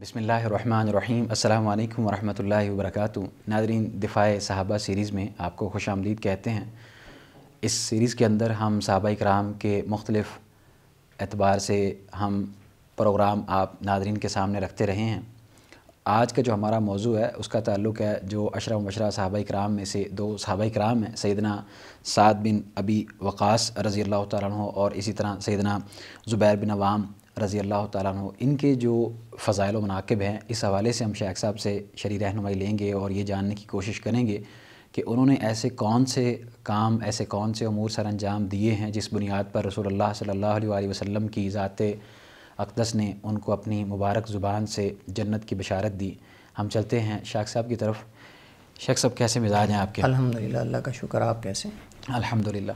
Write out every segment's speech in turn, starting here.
बसमीम अल्लाम वरम् वरक नादरीन दिफ़ाए साहबा सीरीज़ में आपको खुश आमदीद कहते हैं इस सीरीज़ के अंदर हम सहबा कराम के मुख्तलफ़ एतबार से हम प्रोग्राम आप नादरीन के सामने रखते रहे हैं आज का जो हमारा मौजू है उसका ताल्लुक है जो अशर मशरा साहबा कराम में से दो सहबा कराम हैं सैदना साद बिन अबी वक़ास रज़ी अल्लाह तु और इसी तरह सैदना ज़ुबैर बिन अवाम रज़ी अल्लाह तु इनके जो फ़ज़ाइल मनाकब हैं इस हवाले से हम शेख साहब से शरी रहनुमाई लेंगे और ये जानने की कोशिश करेंगे कि उन्होंने ऐसे कौन से काम ऐसे कौन से अमूर सर अंजाम दिए हैं जिस बुनियाद पर अल्लाह सल्ला वसम की ज़ात अकदस ने उनको अपनी मुबारक ज़ुबान से जन्नत की बशारत दी हम चलते हैं शेख साहब की तरफ शेख साहब कैसे मिजाज हैं आपके अलहमदिल्ला का शुक्र आप कैसे अलहमदिल्ला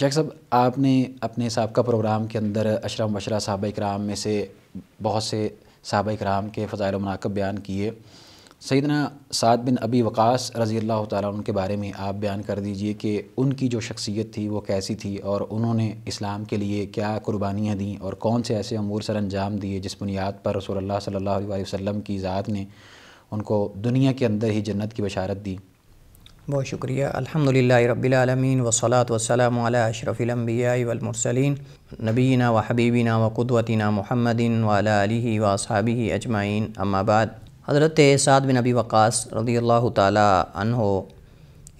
शेख साहब आपने अपने सबका प्रोग्राम के अंदर अशरम बशरा साहब कराम में से बहुत से साहब कराम के फ़ज़ाइल मनाकब बयान किए सैदना साद बिन अबी वक़ास रज़ी अल्लाह तुन के बारे में आप बयान कर दीजिए कि उनकी जो शख्सियत थी वो कैसी थी और उन्होंने इस्लाम के लिए क्या कुर्बानियाँ दी और कौन से ऐसे अमूर सर अंजाम दिए जिस बुनियाद पर रसोल्ला सल्ला वसम की ज़ात ने उनको दुनिया के अंदर ही जन्नत की बशारत दी बहुत शुक्रिया अलहमदिल्ला रबालमीन वसलात वसलम अशरफ़िलम्बियामरसलिन नबीना व हबीबीना व क़ुदवतना महमदिन वाली वसाबी अजमाइन अम्माबाद हज़रत साद बिन अबी वक़ास रदी अल्लाह तहो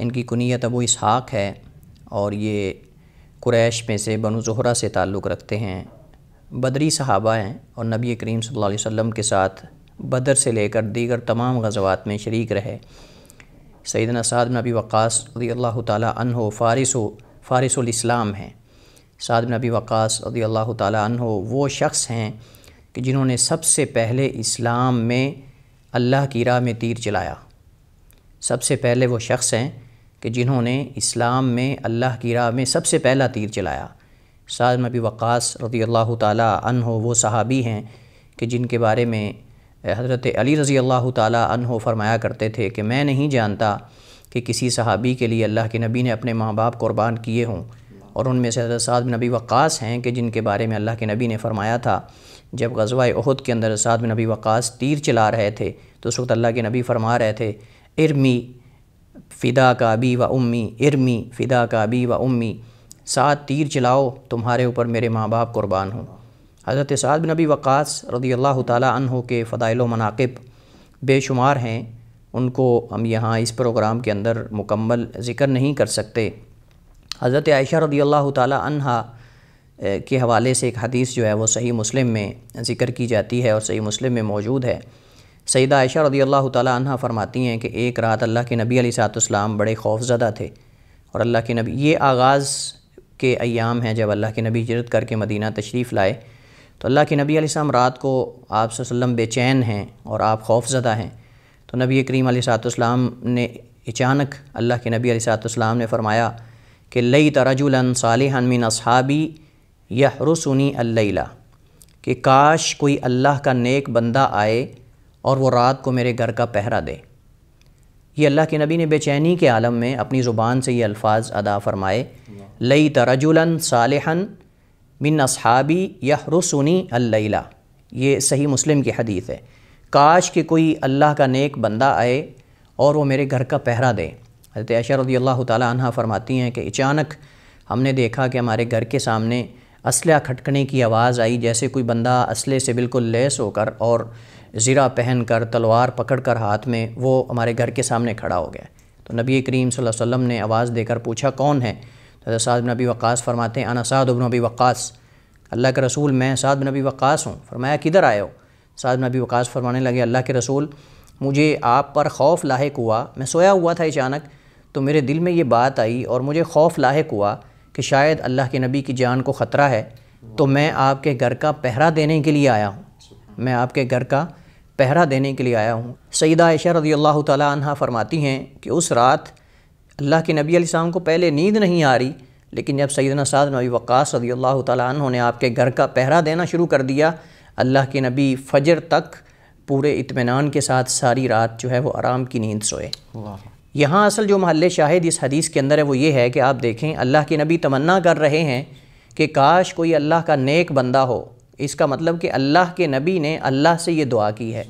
इनकी कुनीत अबू इसहाक़ है और ये कुरैश में से बनु जहरा से ताल्लुक़ रखते हैं बदरी सहाबा हैं और नबी करीम सल्लल्लाहु अलैहि वसल्लम के साथ बदर से लेकर दीगर तमाम गजवात में शरीक रहे सैदना साद नबी वक़ास रदी अल्लाह हो फ़ारिस फ़ारिसम हैं साद नबी वक़ास रदी अल्लाह हो वो शख्स हैं कि जिन्होंने सबसे पहले इस्लाम में अल्लाह की राह में तीर चलाया सबसे पहले वो शख्स हैं कि जिन्होंने इस्लाम में अल्लाह की राह में सबसे पहला तीर चलाया साद नबी वक़ास रदी अल्लाह हो वो सहाबी हैं कि जिनके बारे में हज़रत अली रज़ी अल्लाह हो फरमाया करते थे कि मैं नहीं जानता कि किसी सहाबी के लिए अल्लाह के नबी ने अपने माँ बाप कुर्बान किए हों और उनमें से हज़रत साद नबी वक़ास हैं कि जिनके बारे में अल्लाह के नबी ने फरमाया था जब गजवा अहद के अंदर साद नबी वक़ास तीर चला रहे थे तो उस वक्त अल्लाह के नबी फरमा रहे थे इरमी फ़िदा का अबी व उम्मी इरमी फ़िदा का अबी व उम्मी सात तीर चलाओ तुम्हारे ऊपर मेरे माँ बाप कुर्बान हों हज़रत साद बिन नबी वक़ास रदी अल्लाह तहों के फ़दाइल मनाकब बेशुमार हैं उनको हम यहाँ इस प्रोग्राम के अंदर मुकम्मल ज़िक्र नहीं कर सकते हज़रत आयशा रदी अल्लाह तहा के हवाले से एक हदीस जो है वो सही मुस्लिम में ज़िक्र की जाती है और सही मुस्लिम में मौजूद है सईद आयशा रदी अल्लाह तहा फ़रमाती हैं कि एक रात अल्लाह के नबी अलीसलाम बड़े खौफजदा थे और अल्लाह के नबी ये आगाज़ के अयाम हैं जब अल्लाह के नबी जरत करके मदीना तशरीफ़ लाए तो अल्लाह के नबी आसम रात को आप बेचैन हैं और आप खौफजदा हैं तो नबी करीम सातम ने अचानक अल्लाह के नबी सातम ने फ़रमाया कि लई तरजुलन सालमिन असहाबी यह रसूनी अल्ला कि काश कोई अल्लाह का नेक बंदा आए और वो रात को मेरे घर का पहरा दे ये अल्लाह के नबी ने बेचैनी के आलम में अपनी ज़ुबान से ये अल्फाज अदा फ़रमाए लई तरजुलन सालहन मिन असहाबी यह रसूनी अल्ला ये सही मुस्लिम की हदीस है काश कि कोई अल्लाह का नेक बंदा आए और वो मेरे घर का पहरा दे हजरत ऐशा अल्लाह तह फरमाती हैं कि अचानक हमने देखा कि हमारे घर के सामने असलह खटकने की आवाज़ आई जैसे कोई बंदा असले से बिल्कुल लेस होकर और ज़रा पहन कर तलवार पकड़ कर हाथ में वो हमारे घर के सामने खड़ा हो गया तो नबी करीम वसल्लम ने आवाज़ देकर पूछा कौन है हज़रत साद नबी वक़ास फरमाते हैं अना साद नबी वक़ास अल्लाह के रसूल मैं साद नबी वक़ास हूँ फरमाया किधर आए हो साद नबी वक़ास फरमाने लगे अल्लाह के रसूल मुझे आप पर खौफ लाक हुआ मैं सोया हुआ था अचानक तो मेरे दिल में ये बात आई और मुझे खौफ लाक हुआ कि शायद अल्लाह के नबी की जान को ख़तरा है तो मैं आपके घर का पहरा देने के लिए आया हूँ मैं आपके घर का पहरा देने के लिए आया हूँ सईदा ऐशा रजी अल्लाह तह फरमाती हैं कि उस रात अल्लाह के नबी अलैहिस्सलाम को पहले नींद नहीं आ रही लेकिन जब सैदना साद नबी वक़ास रदी अल्लाह तु ने आपके घर का पहरा देना शुरू कर दिया अल्लाह के नबी फजर तक पूरे इतमान के साथ सारी रात जो है वो आराम की नींद सोए यहाँ असल जो महल शाहिद इस हदीस के अंदर है वो ये है कि आप देखें अल्लाह के नबी तमन्ना कर रहे हैं कि काश कोई अल्लाह का नेक बंदा हो इसका मतलब कि अल्लाह के नबी ने अल्लाह से ये दुआ की है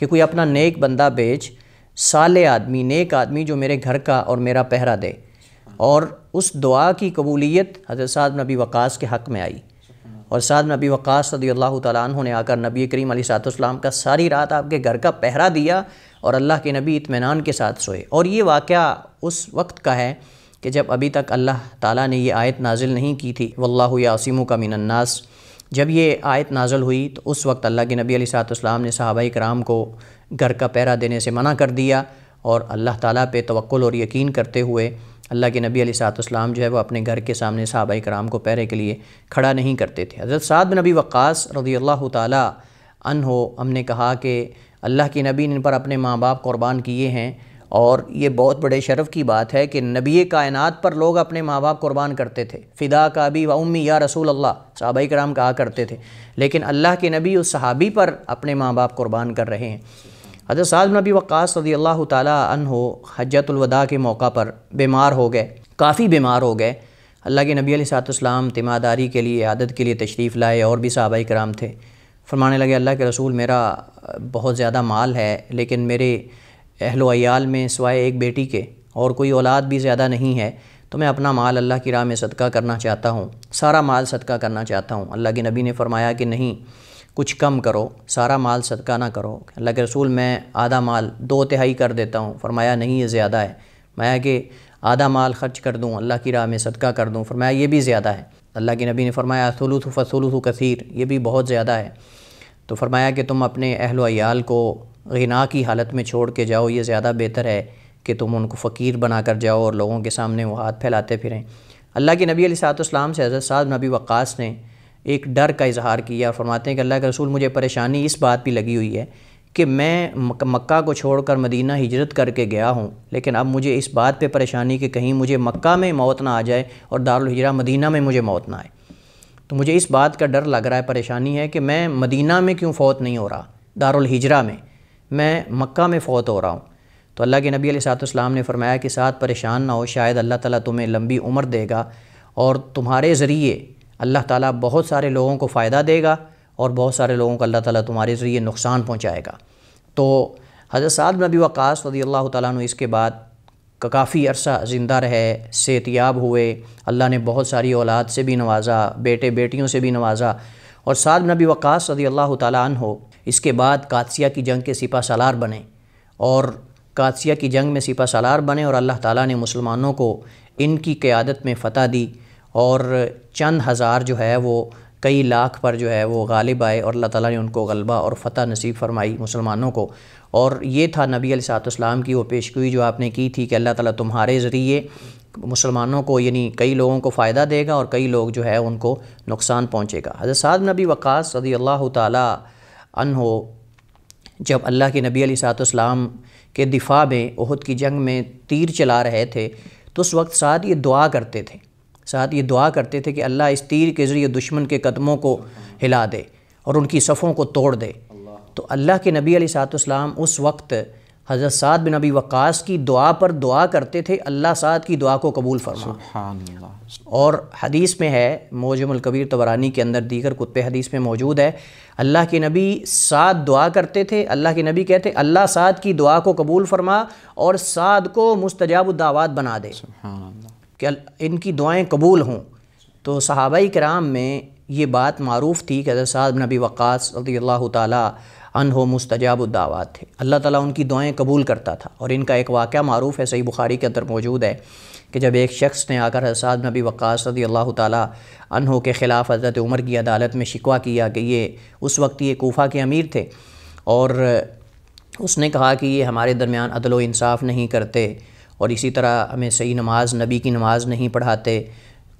कि कोई अपना नेक बंदा भेज साले आदमी नेक आदमी जो मेरे घर का और मेरा पहरा दे और उस दुआ की कबूलियत हज़रत साद नबी वक़ास के हक़ में आई और साद नबी वक़ास सदी अल्लाह तु ने आकर नबी करीम सातम का सारी रात आपके घर का पहरा दिया और अल्लाह के नबी इतमान के साथ सोए और ये वाक़ उस वक्त का है कि जब अभी तक अल्लाह ताला ने ये आयत नाजिल नहीं की थी वल्लाह यासिम का मिनन्नास जब ये आयत नाजल हुई तो उस वक्त अल्लाह के नबी सलाम ने सहाबाई कराम को घर का पैरा देने से मना कर दिया और अल्लाह ताला पे तवक्ल और यकीन करते हुए अल्लाह के नबी सातलाम जो है वो अपने घर के सामने सहाबा कराम को पैरे के लिए खड़ा नहीं करते थे हज़रत साद नबी वक़ास रज़ी अल्लाह तन हो हमने कहा कि अल्लाह के नबी ने इन पर अपने माँ बाप क़ुरबान किए हैं और ये बहुत बड़े शरफ़ की बात है कि नबी कायनात पर लोग अपने माँ बाप कुर्बान करते थे फ़िदा का भी व उम्मी या रसूल अल्लाह सहाबा कराम कहा करते थे लेकिन अल्लाह के नबी उस सहाबी पर अपने माँ बाप कुर्बान कर रहे हैं हजरत साद नबी वक़ास रदी अल्लाह हो हजतलवदा के मौका पर बीमार हो गए काफ़ी बीमार हो गए अल्लाह के नबी सातम तिमादारी के लिए आदत के लिए तशरीफ़ लाए और भी सहाबाई कराम थे फरमाने लगे अल्लाह के रसूल मेरा बहुत ज़्यादा माल है लेकिन मेरे अहलोयाल में सवाए एक बेटी के और कोई औलाद भी ज़्यादा नहीं है तो मैं अपना माल अल्लाह की राह में सदका करना चाहता हूँ सारा माल सदका करना चाहता हूँ अल्लाह के नबी ने फरमाया कि नहीं कुछ कम करो सारा माल सदका ना करो अल्लाह के रसूल मैं आधा माल दो तिहाई कर देता हूँ फरमाया नहीं ये ज़्यादा है मैं कि आधा माल खर्च कर दूँ अल्लाह की राह में सदका कर दूँ फरमाया ये भी ज़्यादा है अल्लाह के नबी ने फरमाया सलूथ फसलूथ कसीर ये भी बहुत ज़्यादा है तो फरमाया कि तुम अपने अहलोयाल को गना की हालत में छोड़ के जाओ ये ज़्यादा बेहतर है कि तुम उनको फ़कीर बना कर जाओ और लोगों के सामने वो हाथ फैलाते फिरें अल्लाह के नबी अली सात से हज़रत साहब नबी वक्स ने एक डर का इजहार किया और फरमाते हैं कि अल्लाह के रसूल मुझे परेशानी इस बात पर लगी हुई है कि मैं मक् मक्का को छोड़कर मदीना हिजरत करके गया हूँ लेकिन अब मुझे इस बात पे परेशानी कि कहीं मुझे मक्का में मौत ना आ जाए और दारुल हिजरा मदीना में मुझे मौत ना आए तो मुझे इस बात का डर लग रहा है परेशानी है कि मैं मदीना में क्यों फ़ौत नहीं हो रहा दारुल हिजरा में मैं मक्का में फ़ौत हो रहा हूँ तो अल्लाह के नबी सातम ने फरमाया कि साथ परेशान ना हो शायद अल्लाह ताली तुम्हें लंबी उम्र देगा और तुम्हारे ज़रिए अल्लाह ताला बहुत सारे लोगों को फ़ायदा देगा और बहुत सारे लोगों को अल्लाह ताला तुम्हारे ज़रिए नुकसान पहुँचाएगा तो हज़रत साद नबी वक़ास रदी अल्लाह तु इसके बाद काफ़ी अरसा ज़िंदा रहे सेहतियाब हुए अल्लाह ने बहुत सारी औलाद से भी नवाजा बेटे बेटियों से भी नवाजा और साद नबी वक़ास रदी अल्लाह तु इसके बाद कादसिया की जंग के सिपा सालार बने और कादसिया की जंग में सिपा सालार बने और अल्लाह ताला ने मुसलमानों को इनकी क़्यादत में फ़तह दी और चंद हज़ार जो है वो कई लाख पर जो है वो गालिब आए और अल्लाह ताला ने उनको गलबा और फ़तह नसीब फरमाई मुसलमानों को और ये था नबी अलैहिस्सलाम की वो पेशगोई जो आपने की थी कि अल्लाह ताला तुम्हारे ज़रिए मुसलमानों को यानी कई लोगों को फ़ायदा देगा और कई लोग जो है उनको नुकसान पहुँचेगा हज़रत साद नबी वक़ास रदी अल्लाह तन हो जब अल्लाह के नबी अलीसलाम के दिफा में उहद की जंग में तीर चला रहे थे तो उस वक्त साथ ये दुआ करते थे साथ ये दुआ करते थे कि अल्लाह इस तीर के ज़रिए दुश्मन के कदमों को हिला दे और उनकी सफ़ों को तोड़ दे तो अल्लाह के नबी सातम उस वक्त हज़रत साद बिन नबी वक़ास की दुआ पर दुआ करते थे अल्लाह साद की दुआ को कबूल फरमा और हदीस में है मोजमल कबीर तबरानी के अंदर दीगर कुत्ते हदीस में मौजूद है अल्लाह के नबी साद दुआ करते थे अल्लाह के नबी कहते अल्लाह साद की दुआ को कबूल फरमा और साद को मुस्तजाब बना दे कि इनकी दुआएं कबूल हों तो सहाबाई कराम में ये बात मरूफ़ थी कि हज़रत साहब नबी वक़ास रदी अल्लाह तन हो मुस्तजाब दावा थे अल्लाह ताला उनकी दुआएं कबूल करता था और इनका एक वाक़ मरूफ़ है सही बुखारी के अंदर मौजूद है कि जब एक शख्स ने आकर हजरत नबी वक़ास रदी अल्लाह तन के ख़िलाफ़ हज़रत उमर की अदालत में शिकवा किया कि ये उस वक्त ये कोफ़ा के अमीर थे और उसने कहा कि ये हमारे दरमियान अदल इंसाफ़ नहीं करते और इसी तरह हमें सही नमाज नबी की नमाज नहीं पढ़ाते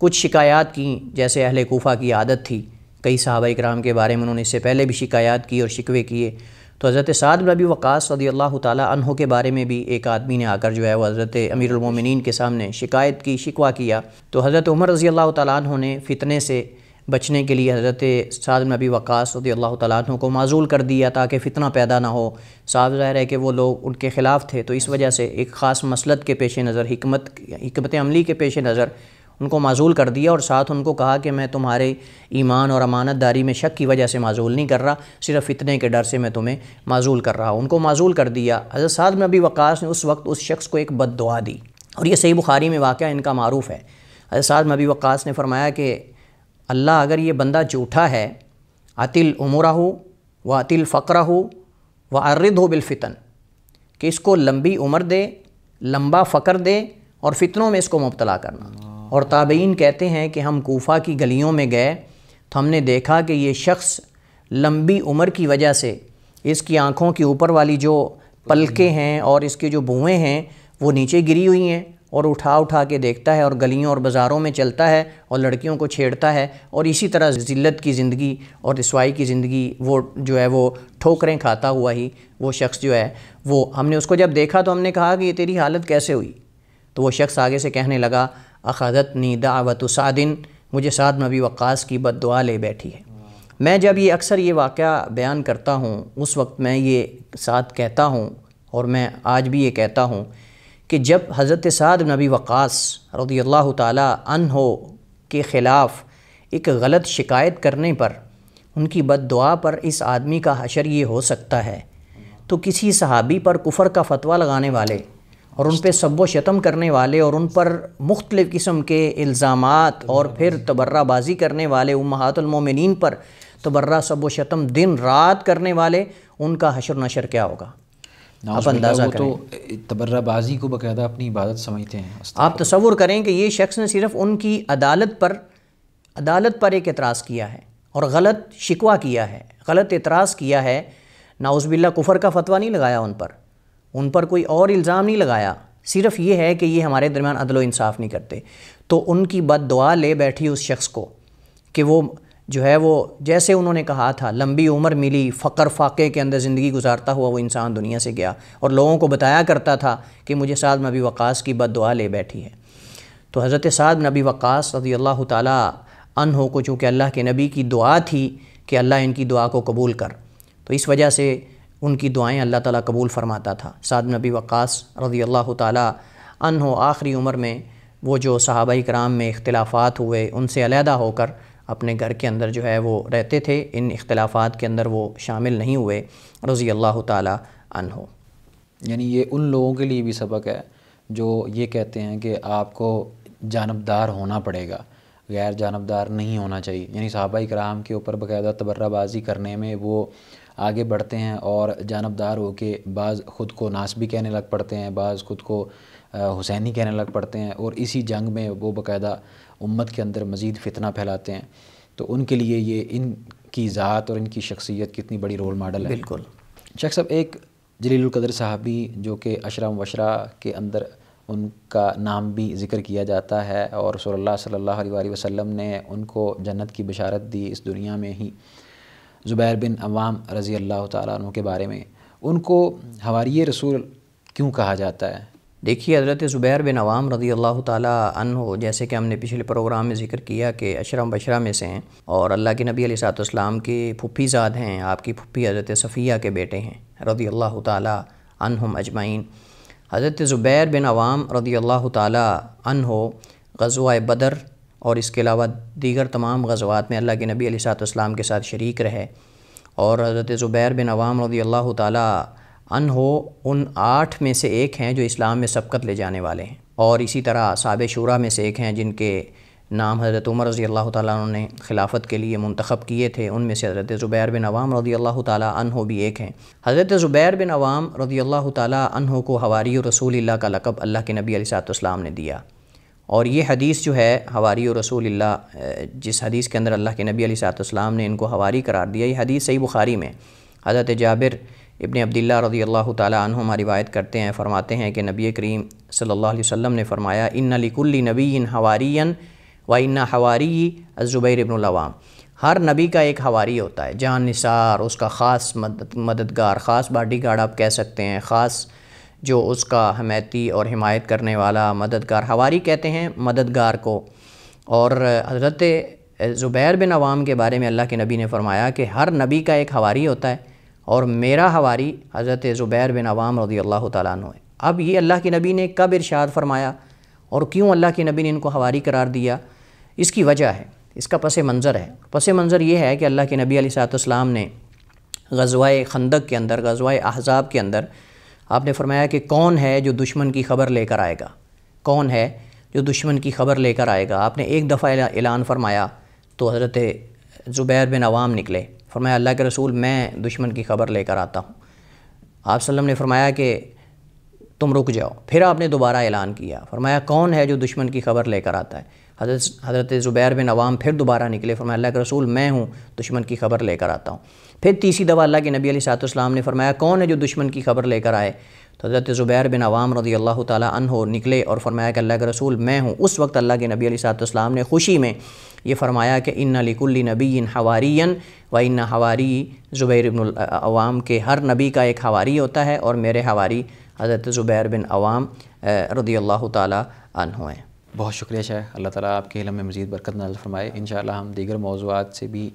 कुछ शिकायत की जैसे अहल कोफ़ा की आदत थी कई सहाबा कराम के बारे में उन्होंने इससे पहले भी शिकायत की और शिकवे किए तो हज़रत साद नबी वक़ास सदी अल्लाह तहों के बारे में भी एक आदमी ने आकर जो है वह हज़रत अमीरमिन के सामने शिकायत की शिकवा किया तो हज़रत उमर रज़ी अल्लाह तहों ने फितने से बचने के लिए हज़रत साद नबी वक़ास रदी अल्लाह तु को माजूल कर दिया ताकि फ़ितना पैदा ना हो साफ ज़ाहिर है कि वो लोग उनके ख़िलाफ़ थे तो इस वजह से एक ख़ास मसलत के पेश नज़र हमत हमत अमली के पेश नज़र उनको माजूल कर दिया और साथ उनको कहा कि मैं तुम्हारे ईमान और अमानत दारी में शक की वजह से माजूल नहीं कर रहा सिर्फ फितने के डर से मैं तुम्हें माजूल कर रहा हूँ उनको माजूल कर दिया हजरत साद में अभी वक़ास ने उस वक्त उस शख्स को एक बद दुआ दी और ये सही बुखारी में वाक़ इनका मरूफ़ है हजरत साद में अभी वक़ास ने फरमाया कि अल्लाह अगर ये बंदा जूठा है अतिल उमरा हो व अतिल फ़क्र हो व अर्रद हो बिलफ़ितन कि इसको लंबी उम्र दे लंबा फ़कर दे और फितनों में इसको मुबतला करना और ताबेन कहते हैं कि हम कोफा की गलियों में गए तो हमने देखा कि ये शख्स लंबी उम्र की वजह से इसकी आँखों के ऊपर वाली जो पलके हैं और इसके जो बुएँ हैं वो नीचे गिरी हुई हैं और उठा उठा के देखता है और गलियों और बाज़ारों में चलता है और लड़कियों को छेड़ता है और इसी तरह ज़िल्लत की ज़िंदगी और रसवाई की ज़िंदगी वो जो है वो ठोकरें खाता हुआ ही वो शख्स जो है वो हमने उसको जब देखा तो हमने कहा कि ये तेरी हालत कैसे हुई तो वो शख्स आगे से कहने लगा अखादत नी दावत सादिन मुझे साद नबी वक्स की बद दुआ ले बैठी है मैं जब ये अक्सर ये वाक़ बयान करता हूँ उस वक्त मैं ये साथ कहता हूँ और मैं आज भी ये कहता हूँ कि जब हज़रत साद नबी वक़ास रदी अल्लाह तन हो के ख़िलाफ़ एक गलत शिकायत करने पर उनकी बद दुआ पर इस आदमी का हशर ये हो सकता है तो किसी सहाबी पर कुफर का फतवा लगाने वाले और उन पर सब शतम करने वाले और उन पर मुख्तलिफ़ किस्म के इल्ज़ाम और फिर तबर्राबाजी करने वाले उमहातुलमिन पर तबर्रा सब शतम दिन रात करने वाले उनका हशर नशर क्या होगा आप अंदाज़ा तो तबर्राबाजी को बाकायदा अपनी इबादत समझते हैं आप तस्वुर करें कि ये शख्स ने सिर्फ उनकी अदालत पर अदालत पर एक एतराज़ किया है और गलत शिकवा किया है गलत एतराज़ किया है नाउज़बिल्ला कुफर का फतवा नहीं लगाया उन पर उन पर कोई और इल्ज़ाम नहीं लगाया सिर्फ ये है कि ये हमारे दरमियान अदलो इंसाफ़ नहीं करते तो उनकी बद दुआ ले बैठी उस शख्स को कि वो जो है वो जैसे उन्होंने कहा था लंबी उम्र मिली फ़कर फाके के अंदर ज़िंदगी गुजारता हुआ वो इंसान दुनिया से गया और लोगों को बताया करता था कि मुझे साद नबी वक़ास की बद दुआ ले बैठी है तो हज़रत साद नबी वक़ास रजी अल्लाह तन को चूँकि अल्लाह के नबी की दुआ थी कि अल्लाह इनकी दुआ को कबूल कर तो इस वजह से उनकी दुआएँ अल्लाह ताला कबूल फ़रमाता था साद नबी वक़ास रजी अल्लाह तन आखिरी उम्र में वो जो सहाबाई कराम में अख्तिलाफ़ हुए उनसे अलहदा होकर अपने घर के अंदर जो है वो रहते थे इन इख्तलाफात के अंदर वो शामिल नहीं हुए रज़ी अल्लाह तन हो यानी ये उन लोगों के लिए भी सबक है जो ये कहते हैं कि आपको जानबदार होना पड़ेगा गैर जानबदार नहीं होना चाहिए यानी सहाबा कराम के ऊपर बाकायदा तबर्राबाजी करने में वो आगे बढ़ते हैं और जानबदार होकर बाज़ ख़ुद को नास भी कहने लग पड़ते हैं बाज़ ख़ुद को हुसैनी कहने लग पड़ते हैं और इसी जंग में वो बाकायदा उम्मत के अंदर मज़ीद फितना फैलाते हैं तो उनके लिए ये इनकी ज़ात और इनकी शख्सियत कितनी बड़ी रोल मॉडल है बिल्कुल शेख साहब एक जलीलकदर साहबी जो कि अशरम वशरा के अंदर उनका नाम भी ज़िक्र किया जाता है और सल्ला सल्ला वसल्लम ने उनको जन्नत की बशारत दी इस दुनिया में ही ज़ुबैर बिन अवाम रज़ी अल्लाह तुके बारे में उनको हवारी रसूल क्यों कहा जाता है देखिए हज़रत ज़ुबैर बिन अवाम रदी अल्लाह हो जैसे कि हमने पिछले प्रोग्राम में ज़िक्र किया कि अशरम बशरा में से हैं और अल्लाह के नबी अलीसलाम के फुफी ज़ाद हैं आपकी फुफी हज़रत सफ़िया के बेटे हैं रदी अल्लाह हम अजमाइन हज़रत ज़ुबैर बिन अवाम रदी अल्लाह हो गजवा बदर और इसके अलावा दीगर तमाम गजवात में अल्लाह के नबी अलीसलाम के साथ शरीक रहे और हज़रत ज़ुबैर बिन अवाम रदी अल्लाह तला अन हो उन आठ में से एक हैं जो इस्लाम में सबकत ले जाने वाले हैं और इसी तरह साब शुरा में से एक हैं जिनके नाम हज़रत उमर रज़ी अल्लाह तु ने खिलाफत के लिए मंतखब किए थे उनमें से हज़रत ज़ुबैर बिन अवाम रज़ी अल्लाह तहो भी एक हैं हज़रत ज़ुबैर बिन अवाम रज़ी अल्लाह तहो को हवारी रसूल का लकब अल्लाह के नबी अलीसातम ने दिया और ये हदीस जो है हवारी रसूल जिस हदीस के अंदर अल्लाह के नबी अलीसातम ने इनको हवारी करार दिया ये हदीस सही बुखारी में हज़रत जाबिर इबन अब्दुल्ला रजी अल्लाह तुम रिवायत करते हैं फ़रमाते हैं कि नबी करीम सल्लल्लाहु अलैहि वसल्लम ने फ़रमाया इन लिकुल्ली नबी इन व इन्ना हवारी ज़ुबैर इबनवाम हर नबी का एक हवारी होता है जान निसार उसका ख़ास मदद मददगार ख़ास बाडी गार्ड आप कह सकते हैं ख़ास जो उसका हमायती और हिमायत करने वाला मददगार हवारी कहते हैं मददगार को और हज़रत ज़ुबैर बिन अवाम के बारे में अल्लाह के नबी ने फ़रमाया कि हर नबी का एक हवारी होता है और मेरा हवारी हज़रत ज़ुबैर बिन अवाम रदी अल्लाह तु है अब ये अल्लाह के नबी ने कब इरशाद फरमाया और क्यों अल्लाह के नबी ने इनको हवारी करार दिया इसकी वजह है इसका पस मंज़र है पस मंज़र ये है कि अल्लाह के नबी अलीसलाम ने गजवाए खंदक के अंदर गजवाए अहजाब के अंदर आपने फरमाया कि कौन है जो दुश्मन की खबर लेकर आएगा कौन है जो दुश्मन की खबर लेकर आएगा आपने एक दफ़ा ऐलान फरमाया तो हज़रत ज़ुबैर बिन अवाम निकले फरमाया अल्लाह के रसूल मैं दुश्मन की खबर लेकर आता हूँ आप ने फरमाया कि तुम रुक जाओ फिर आपने दोबारा ऐलान किया फरमाया कौन है जो दुश्मन की खबर लेकर आता है हजरत ज़ुबैर बिन अवाम फिर दोबारा निकले फरमाया अल्लाह के रसूल मैं हूँ दुश्मन की खबर लेकर आता हूँ फिर तीसरी दवा अल्लाह के नबी सातम ने फरमाया कौन है जो दुश्मन की खबर लेकर आए तो हज़रत ज़ुबैर बिन अवाम रज़ी अल्लाह हो निकले और फरमाया कि अल्लाह के रसूल मैं हूँ उस वक्त अल्लाह के नबी अलीसलाम ने खुशी में ये फरमाया कि इन अलीकुल्ली नबी इन हवारीन व इन हवारी ज़ुबैर बिन अवाम के हर नबी का एक हवारी होता है और मेरे हवारी हज़रत ज़ुबैर बिन अवाम रदी अल्लाह तन हो बहुत शुक्रिया शाह अल्लाह ताली आपके हिलम में मज़ीद बरकत नजर फरमाए इन हम दीगर मौजूद से भी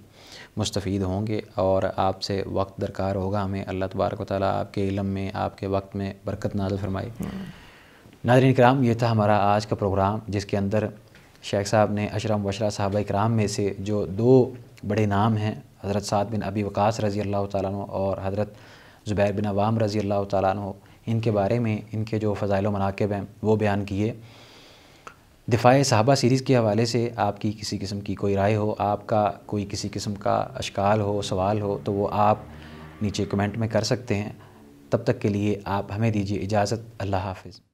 मुस्तफ़ होंगे और आपसे वक्त दरकार होगा हमें अल्लाह तबारक ताली आपके इलम में आपके वक्त में बरकत नाजल फरमाई नाजरन कराम ये था हमारा आज का प्रोग्राम जिसके अंदर शेख साहब ने अशरम वशरा साहब कराम में से जो दो बड़े नाम हैं हज़रत साद बिन अबी वक़ास रज़ी अल्लाह तु और हज़रत ज़ुबैर बिन अवाम रज़ी अल्लाह तु इनके बारे में इनके जो फ़ज़ाइल मनाकब हैं वो बयान किए दिफाए साहबा सीरीज़ के हवाले से आपकी किसी किस्म की कोई राय हो आपका कोई किसी किस्म का अशकाल हो सवाल हो तो वो आप नीचे कमेंट में कर सकते हैं तब तक के लिए आप हमें दीजिए इजाज़त अल्लाह हाफिज़